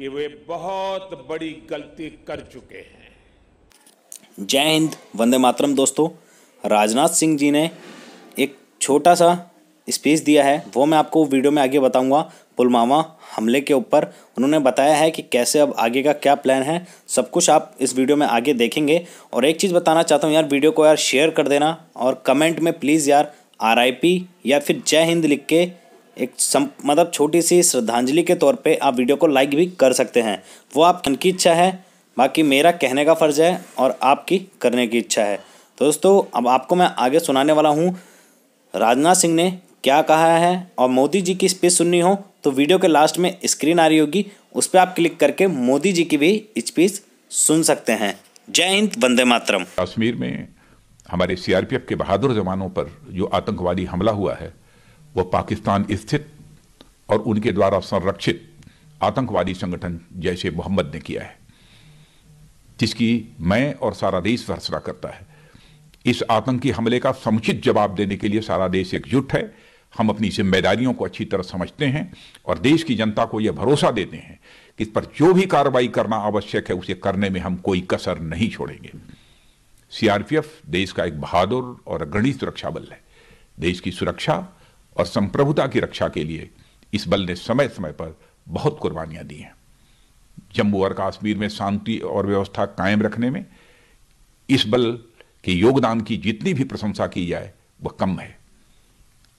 कि वे बहुत बड़ी गलती कर चुके हैं जय हिंद वंदे मातरम दोस्तों राजनाथ सिंह जी ने एक छोटा सा स्पीच दिया है वो मैं आपको वीडियो में आगे बताऊंगा पुलवामा हमले के ऊपर उन्होंने बताया है कि कैसे अब आगे का क्या प्लान है सब कुछ आप इस वीडियो में आगे देखेंगे और एक चीज़ बताना चाहता हूँ यार वीडियो को यार शेयर कर देना और कमेंट में प्लीज़ यार आर या फिर जय हिंद लिख के एक सम, मतलब छोटी सी श्रद्धांजलि के तौर पे आप वीडियो को लाइक भी कर सकते हैं वो आप की इच्छा है बाकी मेरा कहने का फ़र्ज़ है और आपकी करने की इच्छा है तो दोस्तों अब आपको मैं आगे सुनाने वाला हूँ राजनाथ सिंह ने क्या कहा है और मोदी जी की स्पीच सुननी हो तो वीडियो के लास्ट में स्क्रीन आ रही होगी उस पर आप क्लिक करके मोदी जी की भी स्पीच सुन सकते हैं जय हिंद वंदे मातरम कश्मीर में हमारे सीआरपीएफ के बहादुर जवानों पर जो आतंकवादी हमला हुआ है वो पाकिस्तान स्थित और उनके द्वारा संरक्षित आतंकवादी संगठन जैसे मोहम्मद ने किया है जिसकी मैं और सारा देश फैसला करता है इस आतंकी हमले का समुचित जवाब देने के लिए सारा देश एकजुट है हम अपनी जिम्मेदारियों को अच्छी तरह समझते हैं और देश की जनता को यह भरोसा देते हैं कि इस पर जो भी कार्रवाई करना आवश्यक है उसे करने में हम कोई कसर नहीं छोड़ेंगे सीआरपीएफ देश का एक बहादुर और अग्रणी सुरक्षा बल है देश की सुरक्षा और संप्रभुता की रक्षा के लिए इस बल ने समय समय पर बहुत कुर्बानियां दी हैं जम्मू और कश्मीर में शांति और व्यवस्था कायम रखने में इस बल के योगदान की जितनी भी प्रशंसा की जाए वह कम है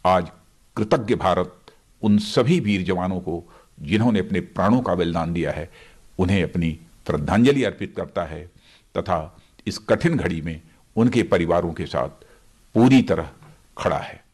आज कृतज्ञ भारत उन सभी वीर जवानों को जिन्होंने अपने प्राणों का बलिदान दिया है उन्हें अपनी श्रद्धांजलि अर्पित करता है तथा इस कठिन घड़ी में उनके परिवारों के साथ पूरी तरह खड़ा है